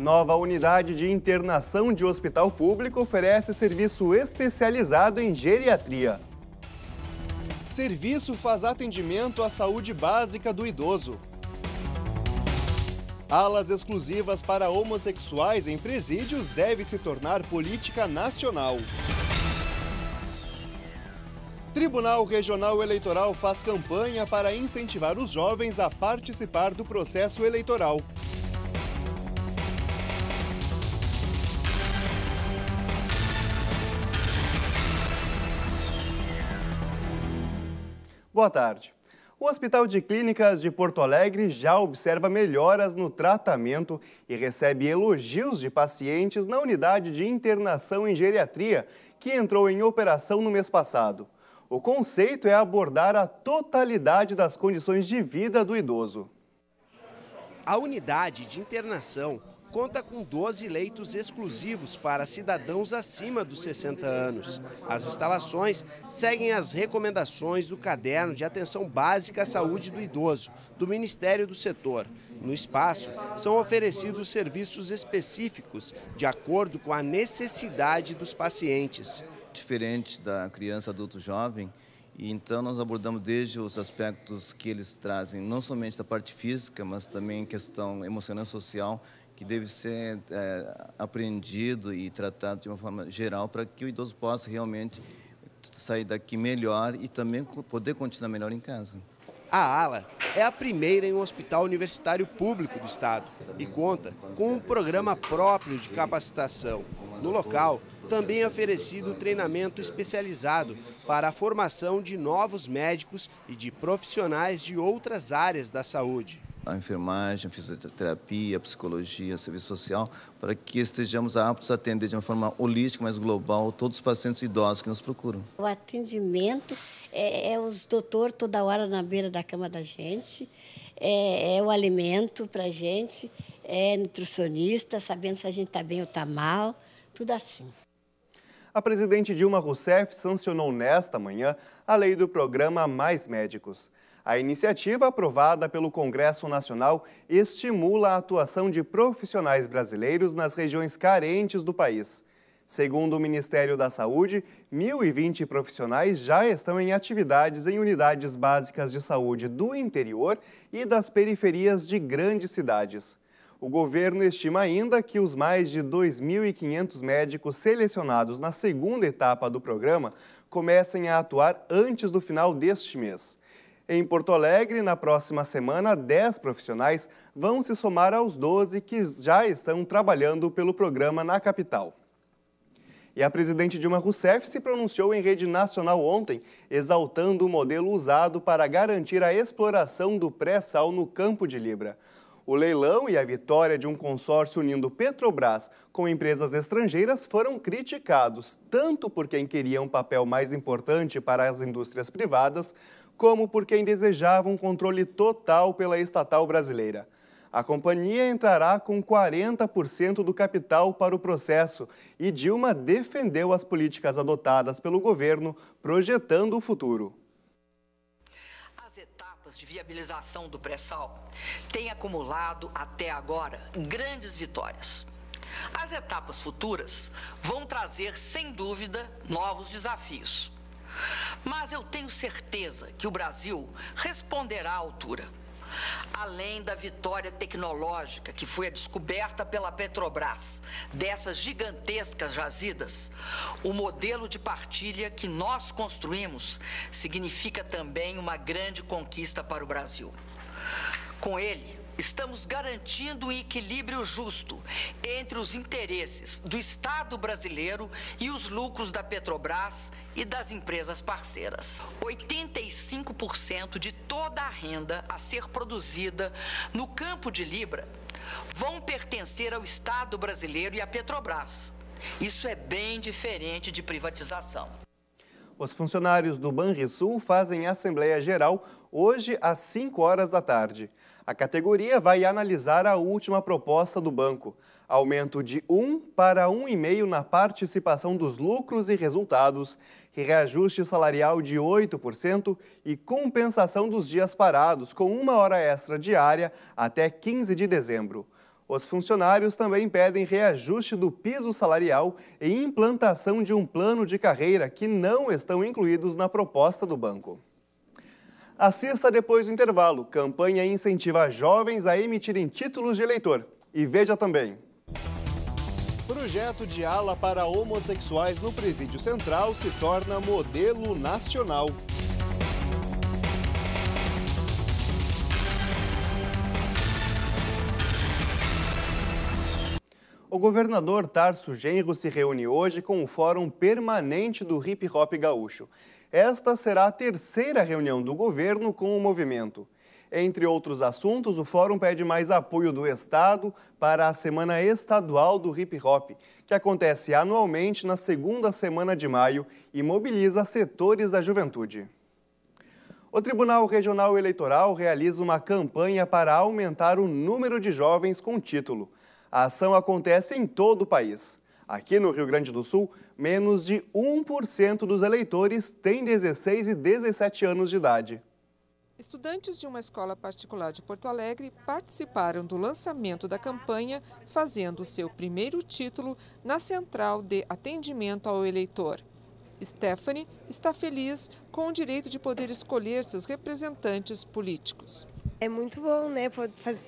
Nova unidade de internação de hospital público oferece serviço especializado em geriatria. Serviço faz atendimento à saúde básica do idoso. Alas exclusivas para homossexuais em presídios deve se tornar política nacional. Tribunal Regional Eleitoral faz campanha para incentivar os jovens a participar do processo eleitoral. Boa tarde. O Hospital de Clínicas de Porto Alegre já observa melhoras no tratamento e recebe elogios de pacientes na unidade de internação em geriatria, que entrou em operação no mês passado. O conceito é abordar a totalidade das condições de vida do idoso. A unidade de internação conta com 12 leitos exclusivos para cidadãos acima dos 60 anos. As instalações seguem as recomendações do Caderno de Atenção Básica à Saúde do Idoso, do Ministério do Setor. No espaço, são oferecidos serviços específicos, de acordo com a necessidade dos pacientes. Diferente da criança, adulto, jovem, e então nós abordamos desde os aspectos que eles trazem, não somente da parte física, mas também questão emocional social que deve ser é, aprendido e tratado de uma forma geral para que o idoso possa realmente sair daqui melhor e também poder continuar melhor em casa. A ALA é a primeira em um hospital universitário público do estado e conta com um programa próprio de capacitação. No local, também é oferecido treinamento especializado para a formação de novos médicos e de profissionais de outras áreas da saúde a enfermagem, a fisioterapia, a psicologia, a serviço social, para que estejamos aptos a atender de uma forma holística, mais global, todos os pacientes idosos que nos procuram. O atendimento é, é os doutores toda hora na beira da cama da gente, é, é o alimento para a gente, é nutricionista, sabendo se a gente está bem ou está mal, tudo assim. A presidente Dilma Rousseff sancionou nesta manhã a lei do programa Mais Médicos. A iniciativa aprovada pelo Congresso Nacional estimula a atuação de profissionais brasileiros nas regiões carentes do país. Segundo o Ministério da Saúde, 1.020 profissionais já estão em atividades em unidades básicas de saúde do interior e das periferias de grandes cidades. O governo estima ainda que os mais de 2.500 médicos selecionados na segunda etapa do programa comecem a atuar antes do final deste mês. Em Porto Alegre, na próxima semana, 10 profissionais vão se somar aos 12 que já estão trabalhando pelo programa na capital. E a presidente Dilma Rousseff se pronunciou em rede nacional ontem, exaltando o modelo usado para garantir a exploração do pré-sal no Campo de Libra. O leilão e a vitória de um consórcio unindo Petrobras com empresas estrangeiras foram criticados, tanto por quem queria um papel mais importante para as indústrias privadas, como por quem desejava um controle total pela estatal brasileira. A companhia entrará com 40% do capital para o processo e Dilma defendeu as políticas adotadas pelo governo, projetando o futuro As etapas de viabilização do pré-sal têm acumulado até agora grandes vitórias. As etapas futuras vão trazer, sem dúvida, novos desafios. Mas eu tenho certeza que o Brasil responderá à altura. Além da vitória tecnológica que foi a descoberta pela Petrobras dessas gigantescas jazidas, o modelo de partilha que nós construímos significa também uma grande conquista para o Brasil. Com ele, estamos garantindo um equilíbrio justo entre os interesses do Estado brasileiro e os lucros da Petrobras e das empresas parceiras. 85% de toda a renda a ser produzida no campo de Libra vão pertencer ao Estado brasileiro e à Petrobras. Isso é bem diferente de privatização. Os funcionários do Banrisul fazem Assembleia Geral hoje às 5 horas da tarde. A categoria vai analisar a última proposta do banco, aumento de 1 para 1,5 na participação dos lucros e resultados, reajuste salarial de 8% e compensação dos dias parados com uma hora extra diária até 15 de dezembro. Os funcionários também pedem reajuste do piso salarial e implantação de um plano de carreira que não estão incluídos na proposta do banco. Assista depois do intervalo. Campanha incentiva jovens a emitirem títulos de eleitor. E veja também. Projeto de ala para homossexuais no Presídio Central se torna modelo nacional. O governador Tarso Genro se reúne hoje com o Fórum Permanente do Hip Hop Gaúcho esta será a terceira reunião do governo com o movimento. Entre outros assuntos, o fórum pede mais apoio do Estado para a Semana Estadual do Hip Hop, que acontece anualmente na segunda semana de maio e mobiliza setores da juventude. O Tribunal Regional Eleitoral realiza uma campanha para aumentar o número de jovens com título. A ação acontece em todo o país. Aqui no Rio Grande do Sul, menos de 1% dos eleitores têm 16 e 17 anos de idade. Estudantes de uma escola particular de Porto Alegre participaram do lançamento da campanha, fazendo seu primeiro título na Central de Atendimento ao Eleitor. Stephanie está feliz com o direito de poder escolher seus representantes políticos. É muito bom, né?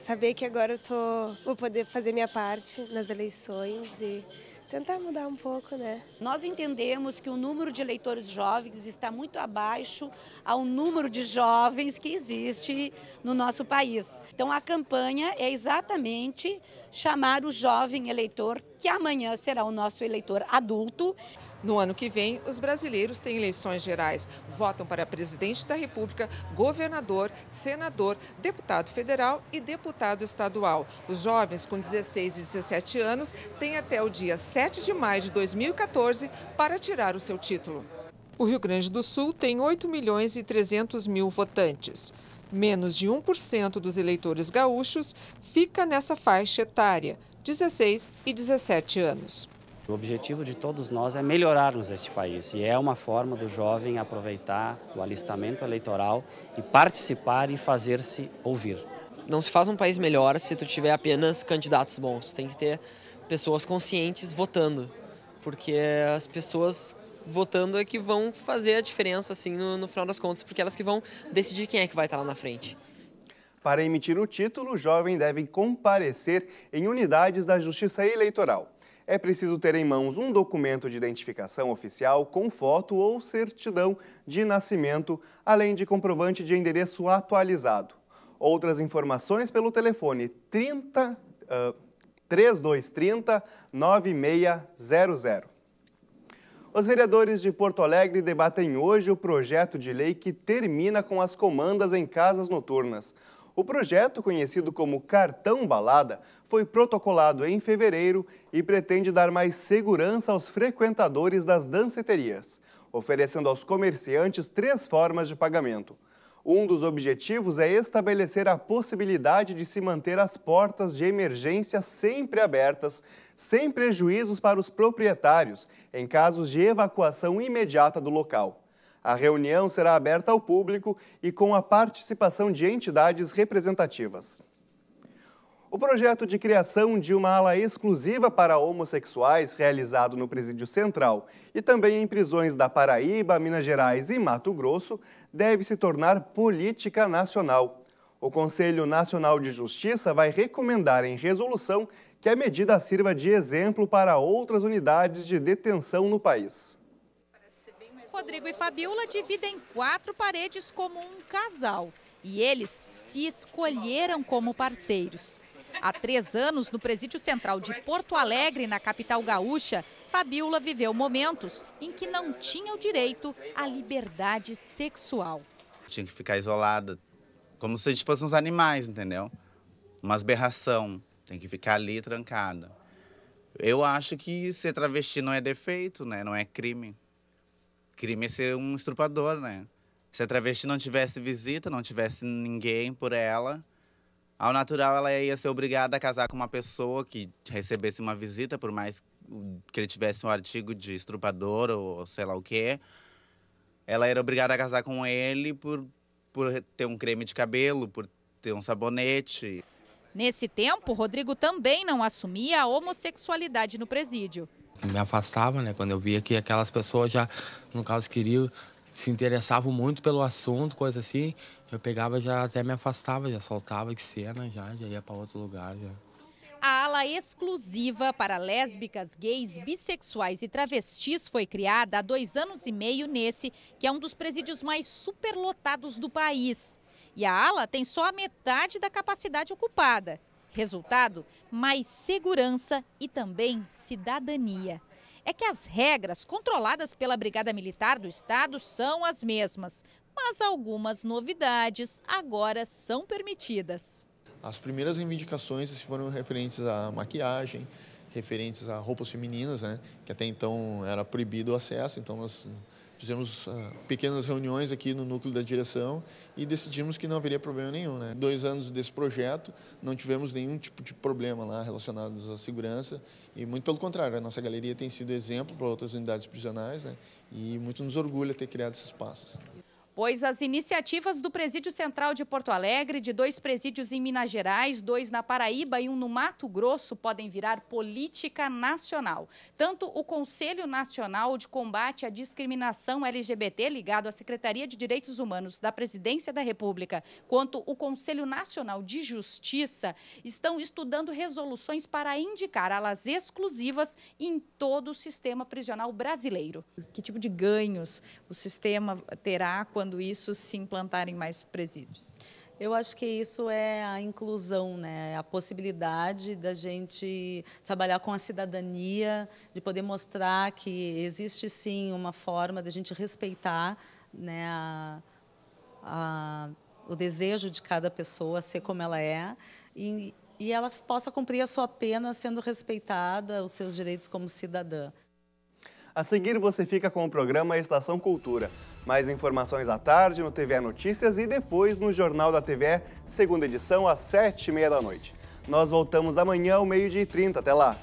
Saber que agora eu tô, vou poder fazer minha parte nas eleições e tentar mudar um pouco, né? Nós entendemos que o número de eleitores jovens está muito abaixo ao número de jovens que existe no nosso país. Então a campanha é exatamente chamar o jovem eleitor que amanhã será o nosso eleitor adulto. No ano que vem, os brasileiros têm eleições gerais. Votam para presidente da República, governador, senador, deputado federal e deputado estadual. Os jovens com 16 e 17 anos têm até o dia 7 de maio de 2014 para tirar o seu título. O Rio Grande do Sul tem 8 milhões e 300 mil votantes menos de 1% dos eleitores gaúchos fica nessa faixa etária, 16 e 17 anos. O objetivo de todos nós é melhorarmos este país e é uma forma do jovem aproveitar o alistamento eleitoral e participar e fazer-se ouvir. Não se faz um país melhor se tu tiver apenas candidatos bons. Tem que ter pessoas conscientes votando, porque as pessoas votando é que vão fazer a diferença, assim, no, no final das contas, porque elas que vão decidir quem é que vai estar lá na frente. Para emitir o título, o jovem deve comparecer em unidades da Justiça Eleitoral. É preciso ter em mãos um documento de identificação oficial com foto ou certidão de nascimento, além de comprovante de endereço atualizado. Outras informações pelo telefone 30 uh, 3230 9600. Os vereadores de Porto Alegre debatem hoje o projeto de lei que termina com as comandas em casas noturnas. O projeto, conhecido como Cartão Balada, foi protocolado em fevereiro e pretende dar mais segurança aos frequentadores das danceterias, oferecendo aos comerciantes três formas de pagamento – um dos objetivos é estabelecer a possibilidade de se manter as portas de emergência sempre abertas, sem prejuízos para os proprietários, em casos de evacuação imediata do local. A reunião será aberta ao público e com a participação de entidades representativas. O projeto de criação de uma ala exclusiva para homossexuais, realizado no Presídio Central e também em prisões da Paraíba, Minas Gerais e Mato Grosso, deve se tornar política nacional. O Conselho Nacional de Justiça vai recomendar em resolução que a medida sirva de exemplo para outras unidades de detenção no país. Rodrigo e Fabiola dividem quatro paredes como um casal. E eles se escolheram como parceiros. Há três anos, no presídio central de Porto Alegre, na capital gaúcha, Fabiola viveu momentos em que não tinha o direito à liberdade sexual. Tinha que ficar isolada, como se a gente fosse uns animais, entendeu? Uma aberração, tem que ficar ali trancada. Eu acho que ser travesti não é defeito, né? Não é crime. Crime é ser um estrupador, né? Se a travesti não tivesse visita, não tivesse ninguém por ela, ao natural, ela ia ser obrigada a casar com uma pessoa que recebesse uma visita, por mais que ele tivesse um artigo de estrupador ou sei lá o quê. Ela era obrigada a casar com ele por, por ter um creme de cabelo, por ter um sabonete. Nesse tempo, Rodrigo também não assumia a homossexualidade no presídio. Me afastava, né? Quando eu via que aquelas pessoas já, no caso, queriam se interessavam muito pelo assunto, coisa assim, eu pegava já até me afastava, já soltava de cena, já, já ia para outro lugar. Já. A ala exclusiva para lésbicas, gays, bissexuais e travestis foi criada há dois anos e meio nesse, que é um dos presídios mais superlotados do país. E a ala tem só a metade da capacidade ocupada. Resultado: mais segurança e também cidadania é que as regras controladas pela Brigada Militar do Estado são as mesmas, mas algumas novidades agora são permitidas. As primeiras reivindicações foram referentes à maquiagem, referentes a roupas femininas, né, que até então era proibido o acesso, então nós Fizemos uh, pequenas reuniões aqui no núcleo da direção e decidimos que não haveria problema nenhum. Né? Dois anos desse projeto, não tivemos nenhum tipo de problema lá relacionado à segurança e muito pelo contrário, a nossa galeria tem sido exemplo para outras unidades prisionais né? e muito nos orgulha ter criado esses espaços pois as iniciativas do Presídio Central de Porto Alegre, de dois presídios em Minas Gerais, dois na Paraíba e um no Mato Grosso, podem virar política nacional. Tanto o Conselho Nacional de Combate à Discriminação LGBT, ligado à Secretaria de Direitos Humanos da Presidência da República, quanto o Conselho Nacional de Justiça, estão estudando resoluções para indicar alas exclusivas em todo o sistema prisional brasileiro. Que tipo de ganhos o sistema terá quando quando isso se implantar em mais presídios? Eu acho que isso é a inclusão, né? É a possibilidade da gente trabalhar com a cidadania, de poder mostrar que existe sim uma forma da gente respeitar né, a, a, o desejo de cada pessoa ser como ela é e, e ela possa cumprir a sua pena sendo respeitada os seus direitos como cidadã. A seguir você fica com o programa Estação Cultura. Mais informações à tarde no TVE Notícias e depois no Jornal da TVE, segunda edição, às sete e meia da noite. Nós voltamos amanhã ao meio-dia e trinta. Até lá!